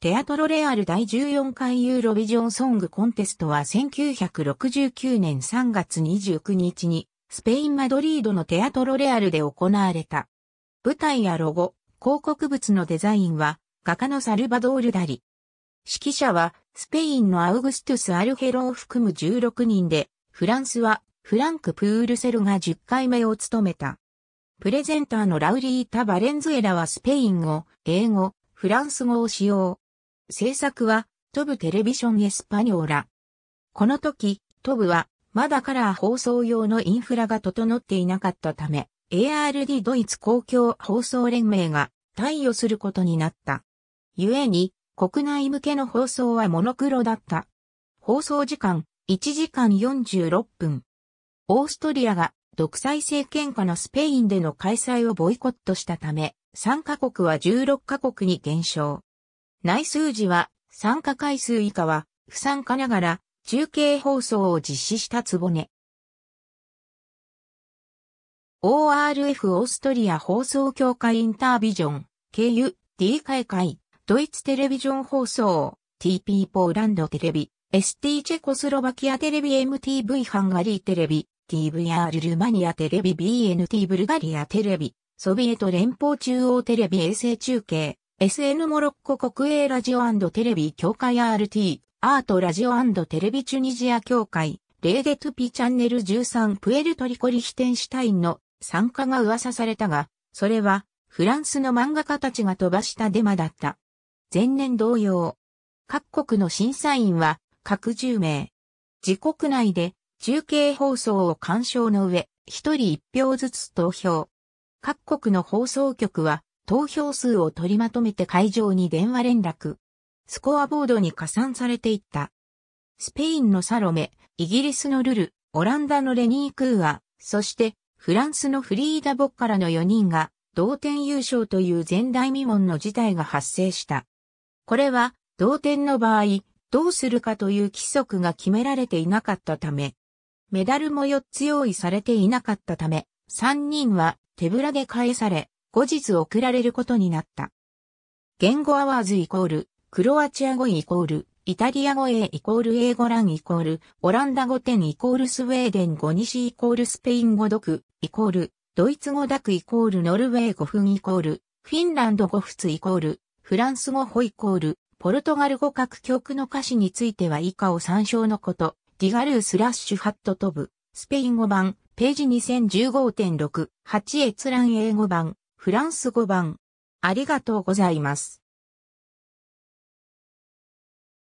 テアトロレアル第14回ユーロビジョンソングコンテストは1969年3月29日にスペイン・マドリードのテアトロレアルで行われた。舞台やロゴ、広告物のデザインは画家のサルバドール・ダリ。指揮者はスペインのアウグストゥス・アルヘロを含む16人で、フランスはフランク・プールセルが10回目を務めた。プレゼンターのラウリータ・バレンズエラはスペイン語、英語、フランス語を使用。制作は、トブテレビションエスパニョーラ。この時、トブは、まだカラー放送用のインフラが整っていなかったため、ARD ドイツ公共放送連盟が対応することになった。故に、国内向けの放送はモノクロだった。放送時間、1時間46分。オーストリアが独裁政権下のスペインでの開催をボイコットしたため、参加国は16カ国に減少。内数字は参加回数以下は不参加ながら中継放送を実施したつぼね。ORF オーストリア放送協会インタービジョン、経由、D 開会、ドイツテレビジョン放送、TP ポーランドテレビ、ST チェコスロバキアテレビ MTV ハンガリーテレビ、TVR ルマニアテレビ BNT ブルガリアテレビ、ソビエト連邦中央テレビ衛星中継、SN モロッコ国営ラジオテレビ協会 RT、アートラジオテレビチュニジア協会、レーデトゥピチャンネル13プエルトリコリヒテンシュタインの参加が噂されたが、それはフランスの漫画家たちが飛ばしたデマだった。前年同様、各国の審査員は各10名、自国内で中継放送を鑑賞の上、一人一票ずつ投票。各国の放送局は投票数を取りまとめて会場に電話連絡。スコアボードに加算されていった。スペインのサロメ、イギリスのルル、オランダのレニー・クーア、そしてフランスのフリーダ・ボッカラの4人が同点優勝という前代未聞の事態が発生した。これは同点の場合、どうするかという規則が決められていなかったため、メダルも4つ用意されていなかったため、3人は手ぶらで返され、後日送られることになった。言語アワーズイコール、クロアチア語イコール、イタリア語 A イコール英語欄イコール、オランダ語点イコールスウェーデン語西イコールスペイン語読イコール、ドイツ語ダクイコールノルウェー語フンイコール、フィンランド語ツイコール、フランス語ホイコール、ポルトガル語各曲の歌詞については以下を参照のこと、ディガルースラッシュハットトブ、スペイン語版、ページ2015.6、8閲覧英語版、フランス語版。ありがとうございます。